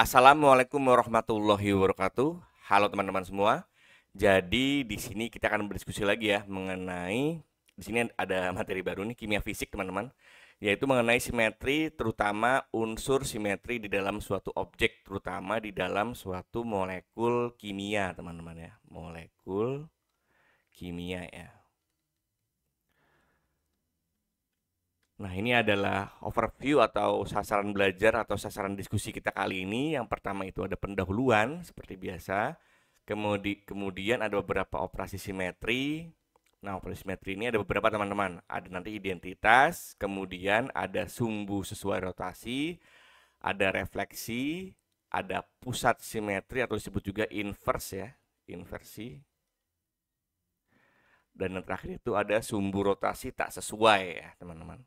Assalamualaikum warahmatullahi wabarakatuh. Halo teman-teman semua. Jadi di sini kita akan berdiskusi lagi ya mengenai di sini ada materi baru nih kimia fisik teman-teman, yaitu mengenai simetri terutama unsur simetri di dalam suatu objek terutama di dalam suatu molekul kimia teman-teman ya. Molekul kimia ya. Nah, ini adalah overview atau sasaran belajar atau sasaran diskusi kita kali ini. Yang pertama itu ada pendahuluan seperti biasa. Kemudi kemudian ada beberapa operasi simetri. Nah, operasi simetri ini ada beberapa teman-teman. Ada nanti identitas, kemudian ada sumbu sesuai rotasi, ada refleksi, ada pusat simetri atau disebut juga inverse ya, inversi. Dan yang terakhir itu ada sumbu rotasi tak sesuai ya, teman-teman.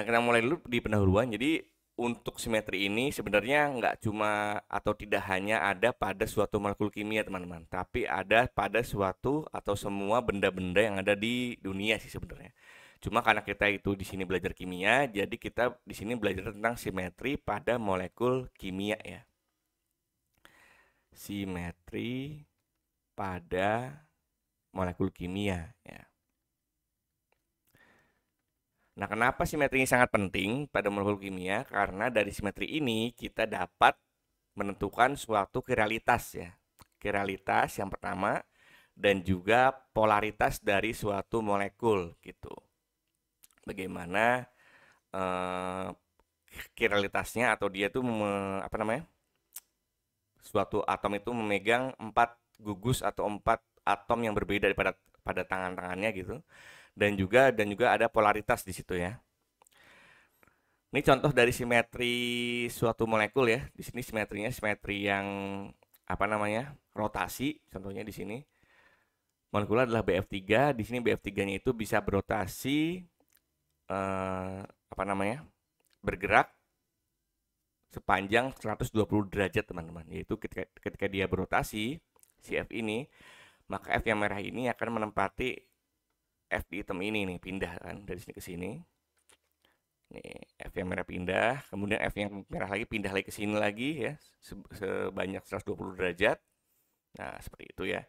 Nah, karena mulai dulu di pendahuluan. Jadi untuk simetri ini sebenarnya nggak cuma atau tidak hanya ada pada suatu molekul kimia teman-teman, tapi ada pada suatu atau semua benda-benda yang ada di dunia sih sebenarnya. Cuma karena kita itu di sini belajar kimia, jadi kita di sini belajar tentang simetri pada molekul kimia ya. Simetri pada molekul kimia ya. Nah, kenapa simetri ini sangat penting pada molekul kimia? Karena dari simetri ini kita dapat menentukan suatu kiralitas ya. Kiralitas yang pertama dan juga polaritas dari suatu molekul gitu. Bagaimana eh, kiralitasnya atau dia itu apa namanya? Suatu atom itu memegang empat gugus atau empat atom yang berbeda daripada pada tangan-tangannya gitu dan juga dan juga ada polaritas di situ ya. Ini contoh dari simetri suatu molekul ya. Di sini simetrinya simetri yang apa namanya? rotasi contohnya di sini. Molekul adalah BF3, di sini BF3-nya itu bisa berotasi eh, apa namanya? bergerak sepanjang 120 derajat teman-teman yaitu ketika, ketika dia berotasi CF ini maka F yang merah ini akan menempati F di item ini nih pindah kan dari sini ke sini nih F yang merah pindah kemudian F yang merah lagi pindah lagi ke sini lagi ya sebanyak 120 derajat nah seperti itu ya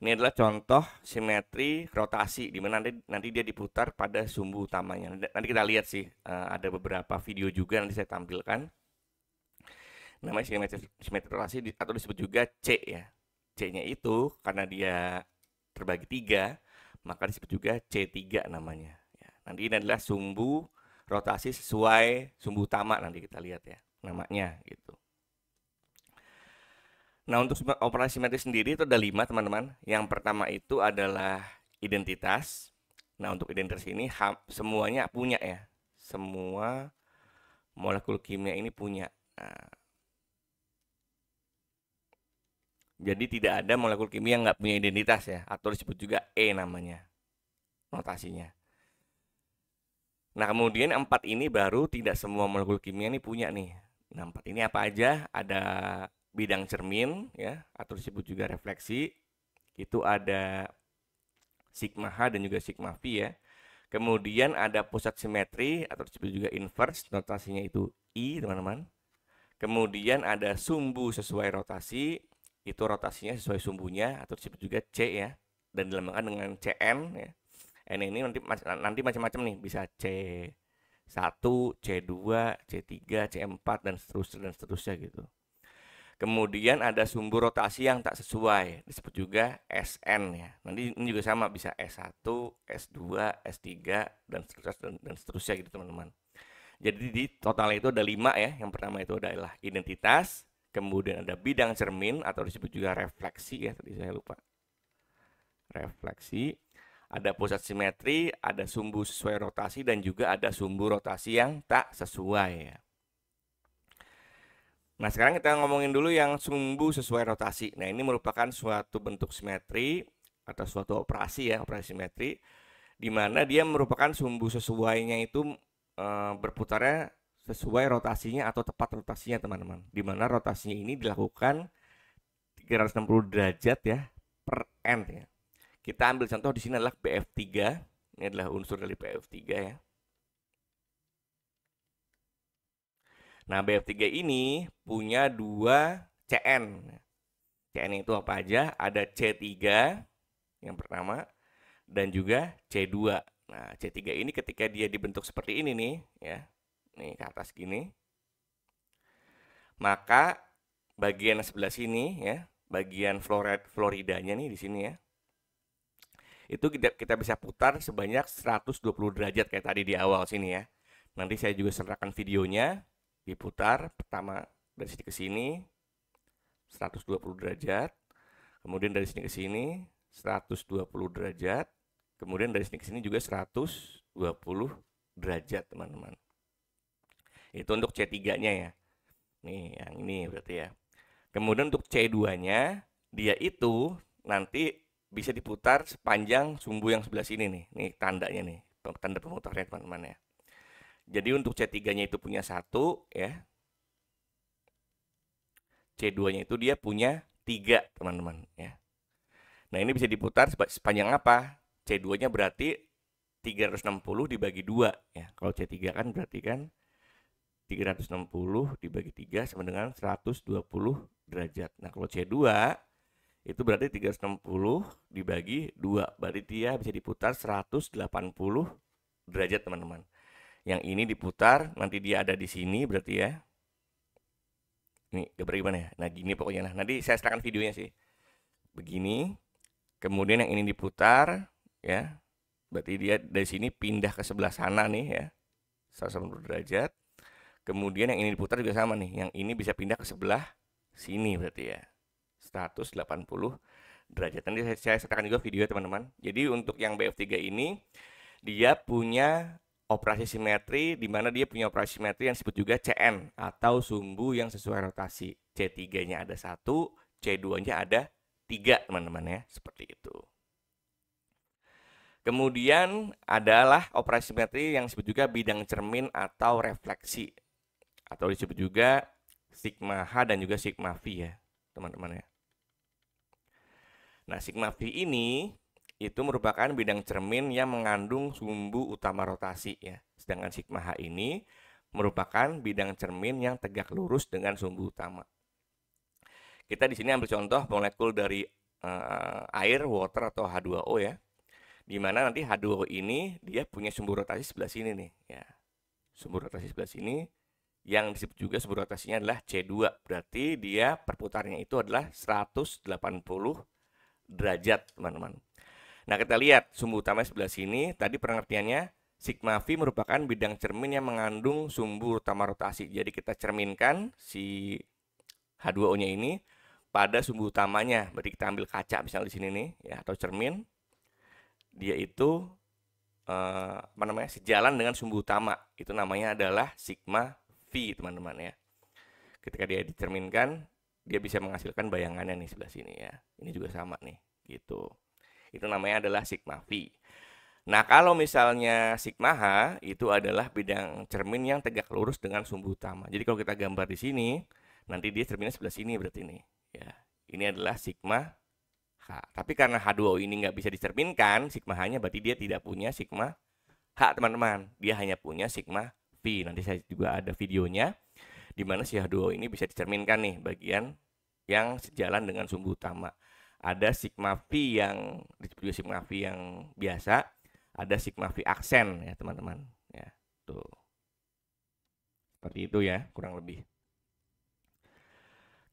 ini adalah contoh simetri rotasi di mana nanti, nanti dia diputar pada sumbu utamanya. Nanti kita lihat sih eh, ada beberapa video juga nanti saya tampilkan. Namanya simetri, simetri rotasi atau disebut juga C ya. C-nya itu karena dia terbagi tiga, maka disebut juga C3 namanya. Ya, nanti ini adalah sumbu rotasi sesuai sumbu utama nanti kita lihat ya namanya gitu. Nah untuk operasi simetris sendiri itu ada lima teman-teman. Yang pertama itu adalah identitas. Nah untuk identitas ini semuanya punya ya. Semua molekul kimia ini punya. Nah, Jadi tidak ada molekul kimia yang nggak punya identitas ya, atau disebut juga E namanya, notasinya. Nah kemudian empat ini baru tidak semua molekul kimia ini punya nih. Nah empat ini apa aja? Ada bidang cermin ya, atau disebut juga refleksi. Itu ada sigma H dan juga sigma V ya. Kemudian ada pusat simetri atau disebut juga inverse, notasinya itu I, teman-teman. Kemudian ada sumbu sesuai rotasi, itu rotasinya sesuai sumbunya atau disebut juga C ya dan dilambangkan dengan CN ya. N ini nanti nanti macam-macam nih bisa C1, C2, C3, C4 dan seterusnya dan seterusnya gitu. Kemudian ada sumbu rotasi yang tak sesuai, disebut juga SN ya. Nanti ini juga sama bisa S1, S2, S3 dan seterusnya dan, dan seterusnya gitu teman-teman. Jadi di totalnya itu ada lima ya. Yang pertama itu adalah identitas, Kemudian ada bidang cermin atau disebut juga refleksi ya tadi saya lupa. Refleksi, ada pusat simetri, ada sumbu sesuai rotasi dan juga ada sumbu rotasi yang tak sesuai ya. Nah, sekarang kita ngomongin dulu yang sumbu sesuai rotasi. Nah, ini merupakan suatu bentuk simetri atau suatu operasi ya, operasi simetri di mana dia merupakan sumbu sesuainya itu e, berputarnya sesuai rotasinya atau tepat rotasinya teman-teman. Dimana rotasinya ini dilakukan 360 derajat ya per end ya. Kita ambil contoh di sini adalah BF3. Ini adalah unsur dari BF3 ya. Nah, BF3 ini punya dua CN. CN itu apa aja? Ada C3 yang pertama dan juga C2. Nah, C3 ini ketika dia dibentuk seperti ini nih ya nih ke atas gini. Maka bagian sebelah sini ya, bagian florida Floridanya nih di sini ya. Itu kita, kita bisa putar sebanyak 120 derajat kayak tadi di awal sini ya. Nanti saya juga serahkan videonya diputar pertama dari sini ke sini 120 derajat. Kemudian dari sini ke sini 120 derajat. Kemudian dari sini ke sini juga 120 derajat, teman-teman. Itu untuk C3-nya ya. Nih, yang ini berarti ya. Kemudian untuk C2-nya, dia itu nanti bisa diputar sepanjang sumbu yang sebelah sini nih. Nih tandanya nih, tanda pemutarnya teman-teman ya. Jadi untuk C3-nya itu punya satu ya. C2-nya itu dia punya tiga teman-teman ya. Nah ini bisa diputar sepanjang apa? C2-nya berarti 360 dibagi dua ya. Kalau C3 kan berarti kan 360 dibagi 3 sama dengan 120 derajat. Nah, kalau C2 itu berarti 360 dibagi 2. Berarti dia bisa diputar 180 derajat, teman-teman. Yang ini diputar, nanti dia ada di sini berarti ya. Ini gambar gimana ya? Nah, gini pokoknya. Nah, nanti saya serahkan videonya sih. Begini. Kemudian yang ini diputar ya. Berarti dia dari sini pindah ke sebelah sana nih ya. 180 derajat Kemudian yang ini diputar juga sama nih. Yang ini bisa pindah ke sebelah sini berarti ya. 180 derajat. Nanti saya, saya sertakan juga video teman-teman. Jadi untuk yang BF3 ini dia punya operasi simetri di mana dia punya operasi simetri yang disebut juga CN atau sumbu yang sesuai rotasi. C3-nya ada satu, C2-nya ada tiga teman-teman ya, seperti itu. Kemudian adalah operasi simetri yang disebut juga bidang cermin atau refleksi atau disebut juga sigma H dan juga sigma V ya, teman-teman ya. Nah, sigma V ini itu merupakan bidang cermin yang mengandung sumbu utama rotasi ya. Sedangkan sigma H ini merupakan bidang cermin yang tegak lurus dengan sumbu utama. Kita di sini ambil contoh molekul dari uh, air, water atau H2O ya. Di mana nanti H2O ini dia punya sumbu rotasi sebelah sini nih ya. Sumbu rotasi sebelah sini yang disebut juga sumbu rotasinya adalah C2. Berarti dia perputarnya itu adalah 180 derajat, teman-teman. Nah, kita lihat sumbu utama sebelah sini. Tadi pengertiannya sigma V merupakan bidang cermin yang mengandung sumbu utama rotasi. Jadi kita cerminkan si H2O-nya ini pada sumbu utamanya. Berarti kita ambil kaca misalnya di sini nih ya atau cermin. Dia itu eh, apa namanya? sejalan dengan sumbu utama. Itu namanya adalah sigma v teman-teman ya. Ketika dia dicerminkan, dia bisa menghasilkan bayangannya nih sebelah sini ya. Ini juga sama nih gitu. Itu namanya adalah sigma V. Nah, kalau misalnya sigma H itu adalah bidang cermin yang tegak lurus dengan sumbu utama. Jadi kalau kita gambar di sini, nanti dia cerminnya sebelah sini berarti ini. Ya, ini adalah sigma H. Tapi karena H2O ini nggak bisa dicerminkan, sigma H-nya berarti dia tidak punya sigma H, teman-teman. Dia hanya punya sigma Nanti saya juga ada videonya di mana h 2 o ini bisa dicerminkan nih bagian yang sejalan dengan sumbu utama. Ada sigma V yang disebut juga sigma V yang biasa, ada sigma V aksen ya teman-teman. Ya, tuh. Seperti itu ya, kurang lebih.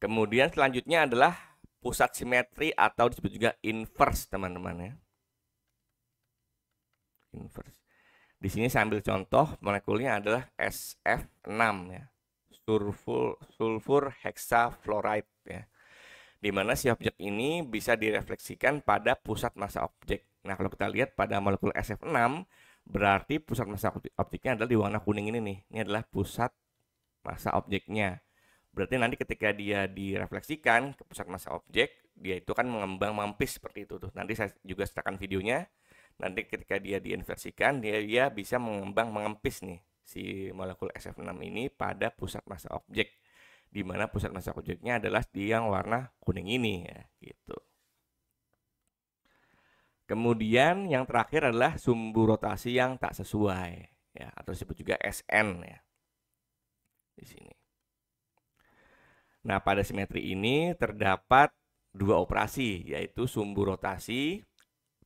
Kemudian selanjutnya adalah pusat simetri atau disebut juga inverse teman-teman ya. Inverse. Di sini saya ambil contoh molekulnya adalah SF6 ya. Sulfur sulfur hexafluoride ya. Di mana si objek ini bisa direfleksikan pada pusat massa objek. Nah, kalau kita lihat pada molekul SF6 berarti pusat massa objeknya adalah di warna kuning ini nih. Ini adalah pusat massa objeknya. Berarti nanti ketika dia direfleksikan ke pusat massa objek, dia itu kan mengembang mampis seperti itu tuh. Nanti saya juga sertakan videonya nanti ketika dia diinversikan dia dia bisa mengembang mengempis nih si molekul SF6 ini pada pusat massa objek di mana pusat massa objeknya adalah di yang warna kuning ini ya gitu. Kemudian yang terakhir adalah sumbu rotasi yang tak sesuai ya atau disebut juga SN ya. Di sini. Nah, pada simetri ini terdapat dua operasi yaitu sumbu rotasi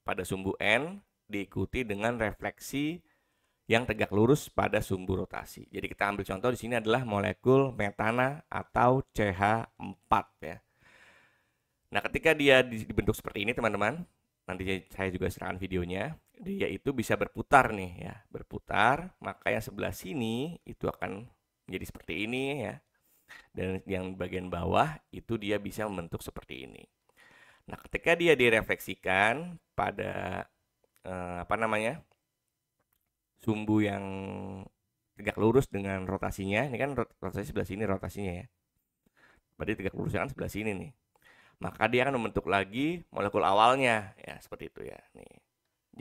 pada sumbu N diikuti dengan refleksi yang tegak lurus pada sumbu rotasi. Jadi kita ambil contoh di sini adalah molekul metana atau CH4 ya. Nah, ketika dia dibentuk seperti ini, teman-teman, nanti saya juga serahkan videonya, dia itu bisa berputar nih ya, berputar, maka yang sebelah sini itu akan menjadi seperti ini ya. Dan yang bagian bawah itu dia bisa membentuk seperti ini. Nah, ketika dia direfleksikan, ada uh, eh, apa namanya sumbu yang tegak lurus dengan rotasinya ini kan rotasi sebelah sini rotasinya ya berarti tegak lurusnya kan sebelah sini nih maka dia akan membentuk lagi molekul awalnya ya seperti itu ya nih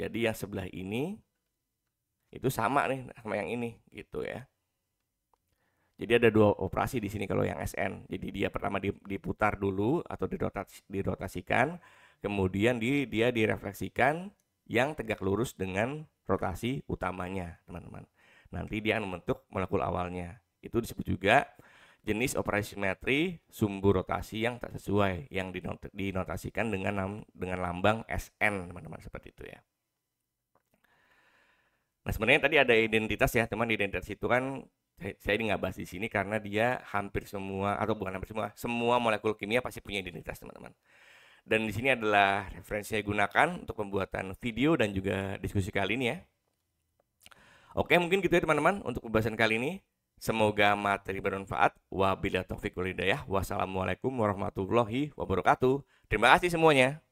jadi yang sebelah ini itu sama nih sama yang ini gitu ya jadi ada dua operasi di sini kalau yang SN jadi dia pertama diputar dulu atau didotasikan, dirotasikan Kemudian di, dia direfleksikan yang tegak lurus dengan rotasi utamanya, teman-teman. Nanti dia akan membentuk molekul awalnya. Itu disebut juga jenis operasi simetri sumbu rotasi yang tak sesuai yang dinot dinotasikan dengan dengan lambang SN, teman-teman, seperti itu ya. Nah, sebenarnya tadi ada identitas ya, teman. Identitas itu kan saya ini nggak bahas di sini karena dia hampir semua atau bukan hampir semua, semua molekul kimia pasti punya identitas, teman-teman. Dan di sini adalah referensi yang gunakan untuk pembuatan video dan juga diskusi kali ini ya. Oke, mungkin gitu ya teman-teman untuk pembahasan kali ini. Semoga materi bermanfaat. Wabillahi taufiq walhidayah. Wassalamualaikum warahmatullahi wabarakatuh. Terima kasih semuanya.